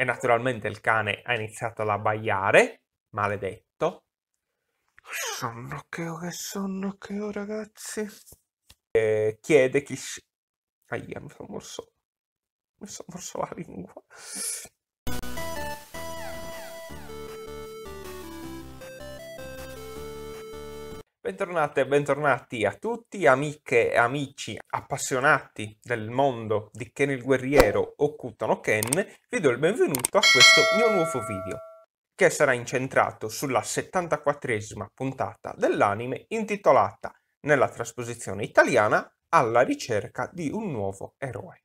E naturalmente il cane ha iniziato ad abbaiare, maledetto. Che Sonno che ho, che sonno che ho, ragazzi. E chiede chi... Aia, mi sono morso... Mi sono morso la lingua. Bentornate e bentornati a tutti, amiche e amici appassionati del mondo di Ken il Guerriero o Kutano Ken, vi do il benvenuto a questo mio nuovo video, che sarà incentrato sulla 74esima puntata dell'anime intitolata, nella trasposizione italiana, Alla ricerca di un nuovo eroe.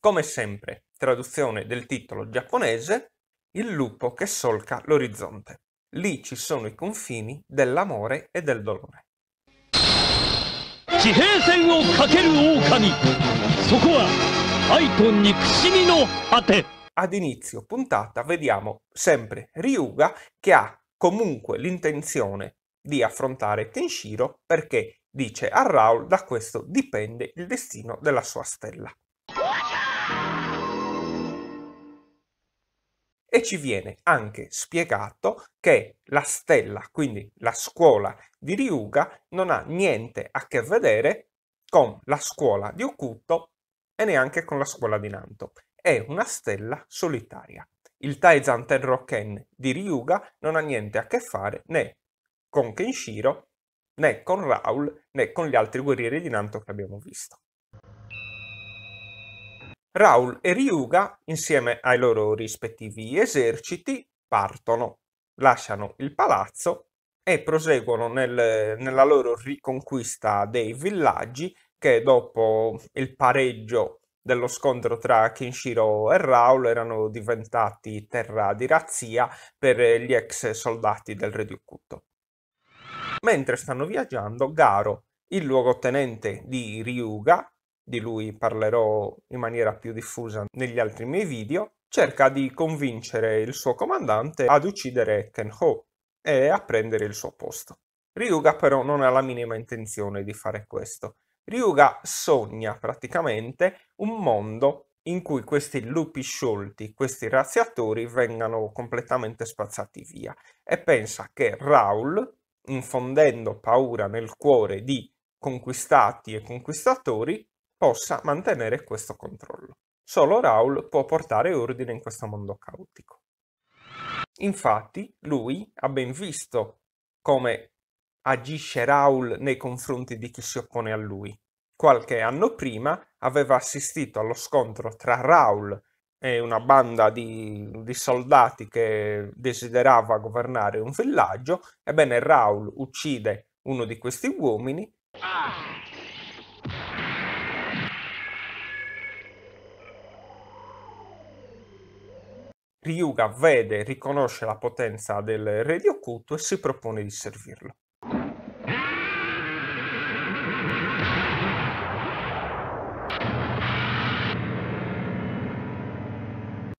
Come sempre, traduzione del titolo giapponese, Il lupo che solca l'orizzonte. Lì ci sono i confini dell'amore e del dolore. Ad inizio puntata vediamo sempre Ryuga che ha comunque l'intenzione di affrontare Kenshiro perché dice a Raul da questo dipende il destino della sua stella. e ci viene anche spiegato che la stella, quindi la scuola di Ryuga, non ha niente a che vedere con la scuola di Okuto e neanche con la scuola di Nanto. È una stella solitaria. Il Taizan Tenroken di Ryuga non ha niente a che fare né con Kenshiro, né con Raul, né con gli altri guerrieri di Nanto che abbiamo visto. Raul e Ryuga, insieme ai loro rispettivi eserciti, partono, lasciano il palazzo e proseguono nel, nella loro riconquista dei villaggi che dopo il pareggio dello scontro tra Kinshiro e Raul erano diventati terra di razzia per gli ex soldati del re di Occulto. Mentre stanno viaggiando, Garo, il luogotenente di Ryuga, di lui parlerò in maniera più diffusa negli altri miei video, cerca di convincere il suo comandante ad uccidere Ken Ho e a prendere il suo posto. Ryuga però non ha la minima intenzione di fare questo. Ryuga sogna praticamente un mondo in cui questi lupi sciolti, questi razziatori vengano completamente spazzati via e pensa che Raul, infondendo paura nel cuore di conquistati e conquistatori, possa mantenere questo controllo. Solo Raul può portare ordine in questo mondo caotico. Infatti, lui ha ben visto come agisce Raul nei confronti di chi si oppone a lui. Qualche anno prima aveva assistito allo scontro tra Raul e una banda di, di soldati che desiderava governare un villaggio. Ebbene, Raul uccide uno di questi uomini. Ah Ryuga vede e riconosce la potenza del re di Occulto e si propone di servirlo.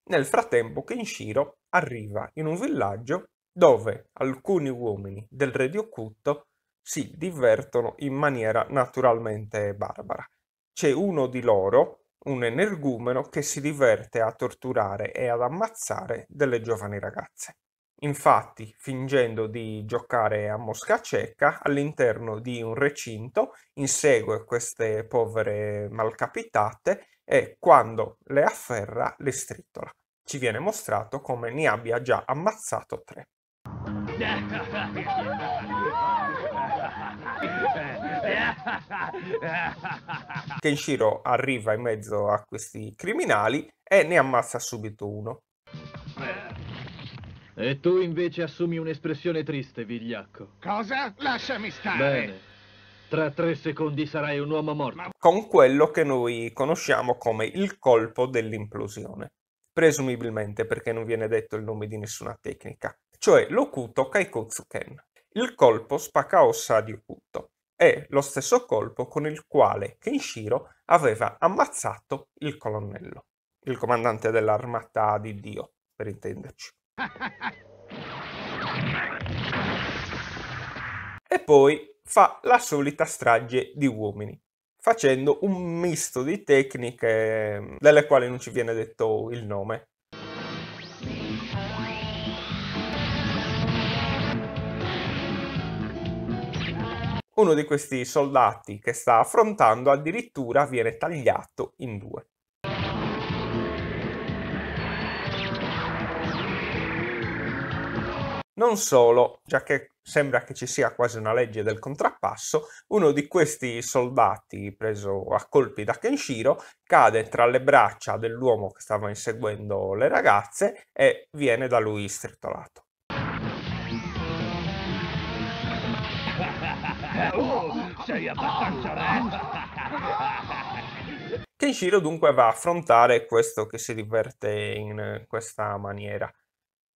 Nel frattempo Kenshiro arriva in un villaggio dove alcuni uomini del re di Occulto si divertono in maniera naturalmente barbara. C'è uno di loro un energumeno che si diverte a torturare e ad ammazzare delle giovani ragazze. Infatti, fingendo di giocare a mosca cieca, all'interno di un recinto insegue queste povere malcapitate e quando le afferra le stritola. Ci viene mostrato come ne abbia già ammazzato tre. Kenshiro arriva in mezzo a questi criminali e ne ammazza subito uno. Eh. E tu invece assumi un'espressione triste, vigliacco. Cosa? Lasciami stare. Bene. Tra tre secondi sarai un uomo morto. Con quello che noi conosciamo come il colpo dell'implosione. Presumibilmente perché non viene detto il nome di nessuna tecnica. Cioè l'Okuto Kaikotsuken. Il colpo spacca ossa di Okuto. È lo stesso colpo con il quale Kenshiro aveva ammazzato il colonnello, il comandante dell'armata di Dio, per intenderci. E poi fa la solita strage di uomini, facendo un misto di tecniche ehm, delle quali non ci viene detto il nome, uno di questi soldati che sta affrontando addirittura viene tagliato in due. Non solo, già che sembra che ci sia quasi una legge del contrappasso, uno di questi soldati preso a colpi da Kenshiro cade tra le braccia dell'uomo che stava inseguendo le ragazze e viene da lui stritolato. sei abbastanza re! Kenshiro dunque va a affrontare questo che si diverte in questa maniera.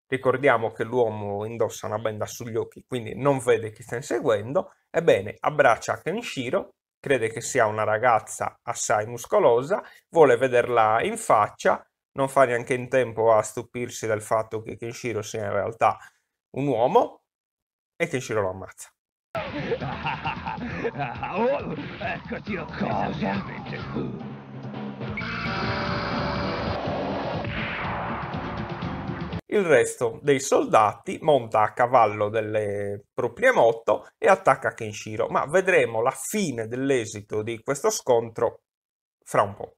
Ricordiamo che l'uomo indossa una benda sugli occhi, quindi non vede chi sta inseguendo. Ebbene, abbraccia Kenshiro, crede che sia una ragazza assai muscolosa, vuole vederla in faccia, non fa neanche in tempo a stupirsi del fatto che Kenshiro sia in realtà un uomo e Kenshiro lo ammazza. oh, eccoti ho cosa? Il resto dei soldati monta a cavallo delle proprie moto e attacca Kenshiro, ma vedremo la fine dell'esito di questo scontro fra un po'.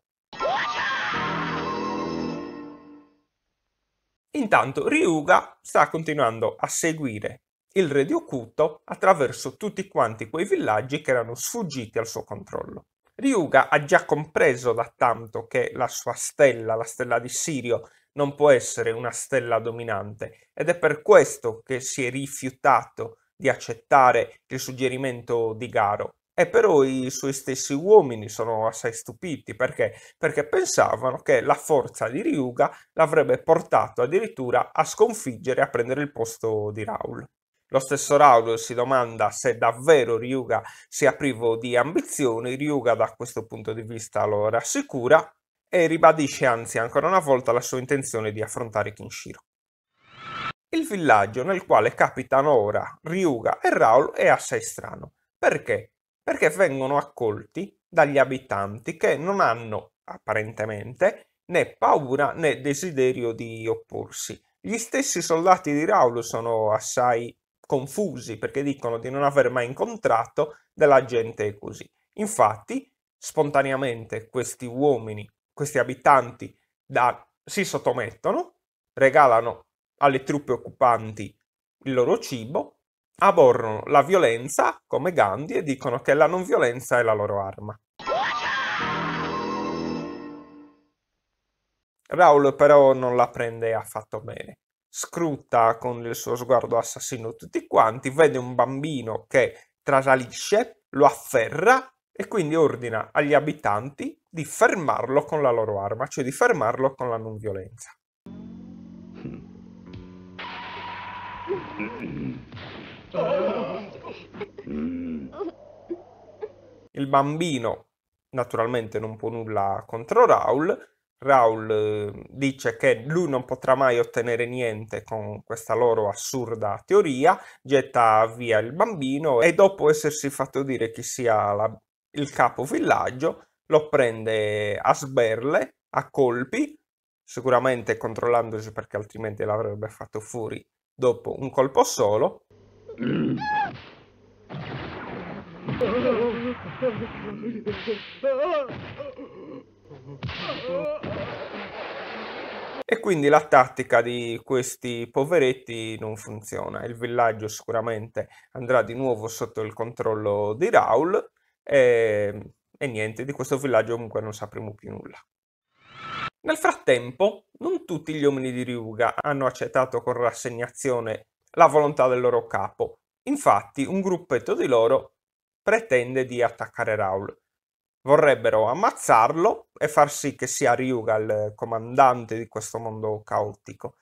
Intanto Ryuga sta continuando a seguire il re di Okuto attraverso tutti quanti quei villaggi che erano sfuggiti al suo controllo. Ryuga ha già compreso da tanto che la sua stella, la stella di Sirio, non può essere una stella dominante ed è per questo che si è rifiutato di accettare il suggerimento di Garo. E però i suoi stessi uomini sono assai stupiti perché? Perché pensavano che la forza di Ryuga l'avrebbe portato addirittura a sconfiggere e a prendere il posto di Raul. Lo stesso Raul si domanda se davvero Ryuga sia privo di ambizioni, Ryuga da questo punto di vista lo rassicura e ribadisce anzi ancora una volta la sua intenzione di affrontare Kinshiro. Il villaggio nel quale capitano ora Ryuga e Raul è assai strano. Perché? Perché vengono accolti dagli abitanti che non hanno, apparentemente, né paura né desiderio di opporsi. Gli stessi soldati di Raul sono assai confusi perché dicono di non aver mai incontrato della gente così. Infatti, spontaneamente questi uomini, questi abitanti da, si sottomettono, regalano alle truppe occupanti il loro cibo, aborrono la violenza come Gandhi e dicono che la non violenza è la loro arma. Raul però non la prende affatto bene scrutta con il suo sguardo assassino tutti quanti, vede un bambino che trasalisce, lo afferra e quindi ordina agli abitanti di fermarlo con la loro arma, cioè di fermarlo con la non violenza. Il bambino naturalmente non può nulla contro Raul Raul eh, dice che lui non potrà mai ottenere niente con questa loro assurda teoria, getta via il bambino e dopo essersi fatto dire chi sia la, il capo villaggio lo prende a sberle, a colpi, sicuramente controllandosi perché altrimenti l'avrebbe fatto fuori dopo un colpo solo. E quindi la tattica di questi poveretti non funziona. Il villaggio sicuramente andrà di nuovo sotto il controllo di Raul e, ehm, e niente, di questo villaggio comunque non sapremo più nulla. Nel frattempo, non tutti gli uomini di Ryuga hanno accettato con rassegnazione la volontà del loro capo. Infatti, un gruppetto di loro pretende di attaccare Raul vorrebbero ammazzarlo e far sì che sia Ryuga il eh, comandante di questo mondo caotico.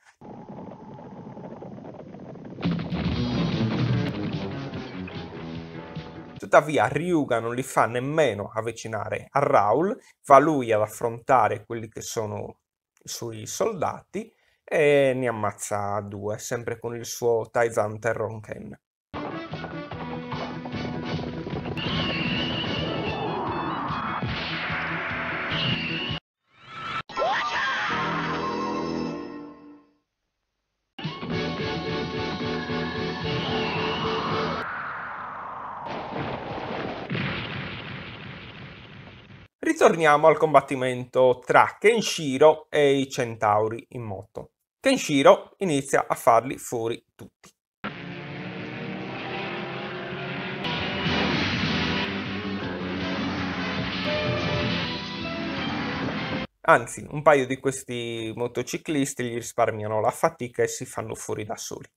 Tuttavia Ryuga non li fa nemmeno avvicinare a Raul, va lui ad affrontare quelli che sono i suoi soldati e ne ammazza due, sempre con il suo Taizan Terronken. Ritorniamo al combattimento tra Kenshiro e i centauri in moto. Kenshiro inizia a farli fuori tutti. Anzi, un paio di questi motociclisti gli risparmiano la fatica e si fanno fuori da soli.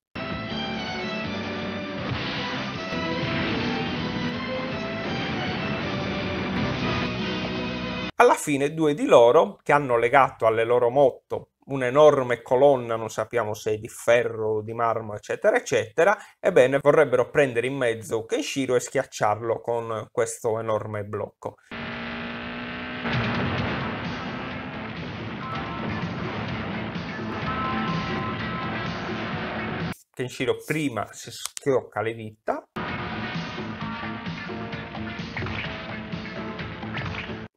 Alla fine due di loro, che hanno legato alle loro motto un'enorme colonna, non sappiamo se di ferro, o di marmo, eccetera, eccetera, ebbene vorrebbero prendere in mezzo Kenshiro e schiacciarlo con questo enorme blocco. Kenshiro prima si schiocca le dita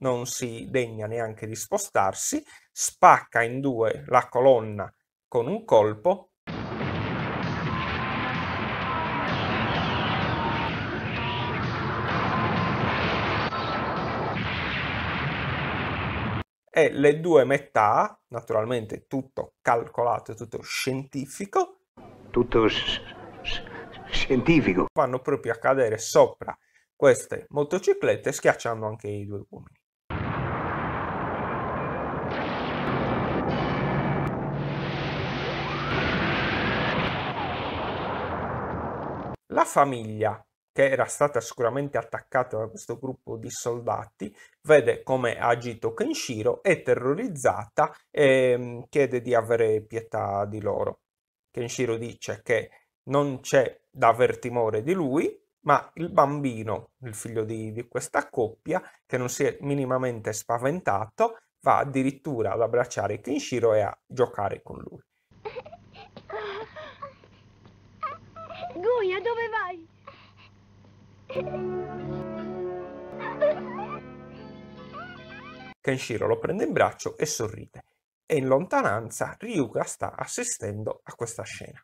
non si degna neanche di spostarsi, spacca in due la colonna con un colpo e le due metà, naturalmente tutto calcolato, tutto scientifico, tutto scientifico, vanno proprio a cadere sopra queste motociclette schiacciando anche i due gomiti. La famiglia, che era stata sicuramente attaccata da questo gruppo di soldati, vede come ha agito Kenshiro, è terrorizzata e ehm, chiede di avere pietà di loro. Kenshiro dice che non c'è da aver timore di lui, ma il bambino, il figlio di, di, questa coppia, che non si è minimamente spaventato, va addirittura ad abbracciare Kenshiro e a giocare con lui. Maria, dove vai? Kenshiro lo prende in braccio e sorride, e in lontananza Ryuga sta assistendo a questa scena.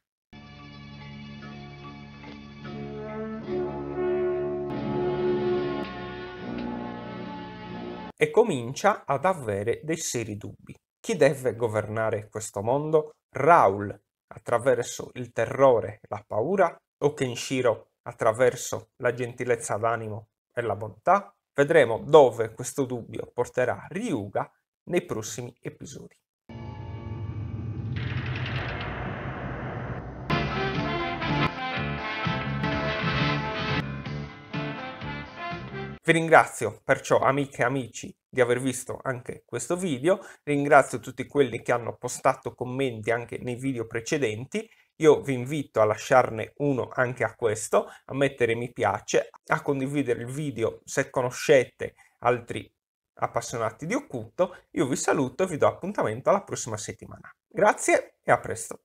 E comincia ad avere dei seri dubbi. Chi deve governare questo mondo? Raul, attraverso il terrore, la paura o Kenshiro attraverso la gentilezza d'animo e la bontà, vedremo dove questo dubbio porterà Ryuga nei prossimi episodi. Vi ringrazio perciò amiche e amici di aver visto anche questo video, ringrazio tutti quelli che hanno postato commenti anche nei video precedenti, io vi invito a lasciarne uno anche a questo, a mettere mi piace, a condividere il video se conoscete altri appassionati di occulto, io vi saluto e vi do appuntamento alla prossima settimana. Grazie e a presto!